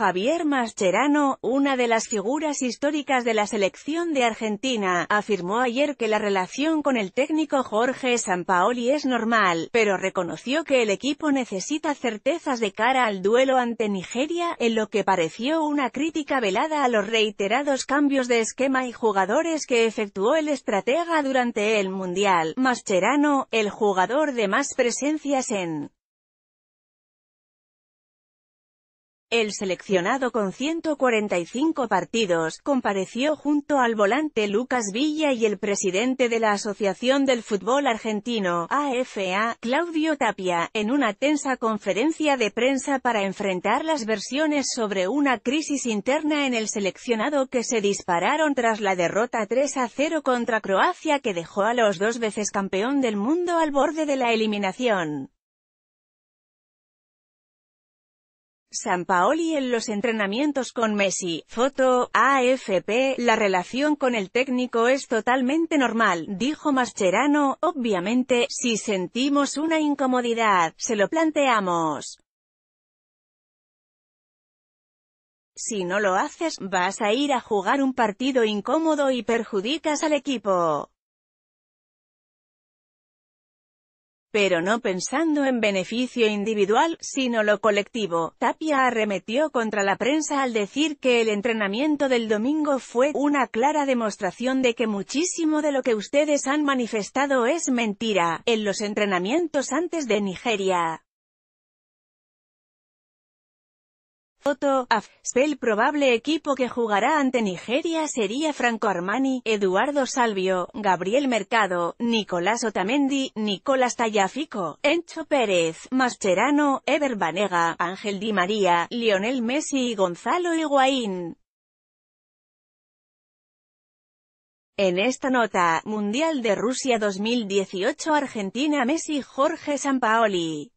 Javier Mascherano, una de las figuras históricas de la selección de Argentina, afirmó ayer que la relación con el técnico Jorge Sampaoli es normal, pero reconoció que el equipo necesita certezas de cara al duelo ante Nigeria, en lo que pareció una crítica velada a los reiterados cambios de esquema y jugadores que efectuó el estratega durante el Mundial. Mascherano, el jugador de más presencias en El seleccionado con 145 partidos, compareció junto al volante Lucas Villa y el presidente de la Asociación del Fútbol Argentino, AFA, Claudio Tapia, en una tensa conferencia de prensa para enfrentar las versiones sobre una crisis interna en el seleccionado que se dispararon tras la derrota 3 a 0 contra Croacia que dejó a los dos veces campeón del mundo al borde de la eliminación. Paoli en los entrenamientos con Messi, foto, AFP, la relación con el técnico es totalmente normal, dijo Mascherano, obviamente, si sentimos una incomodidad, se lo planteamos. Si no lo haces, vas a ir a jugar un partido incómodo y perjudicas al equipo. pero no pensando en beneficio individual, sino lo colectivo. Tapia arremetió contra la prensa al decir que el entrenamiento del domingo fue una clara demostración de que muchísimo de lo que ustedes han manifestado es mentira. En los entrenamientos antes de Nigeria, Foto El probable equipo que jugará ante Nigeria sería Franco Armani, Eduardo Salvio, Gabriel Mercado, Nicolás Otamendi, Nicolás Tallafico, Encho Pérez, Mascherano, Ever Banega, Ángel Di María, Lionel Messi y Gonzalo Higuaín. En esta nota, Mundial de Rusia 2018 Argentina Messi Jorge Sampaoli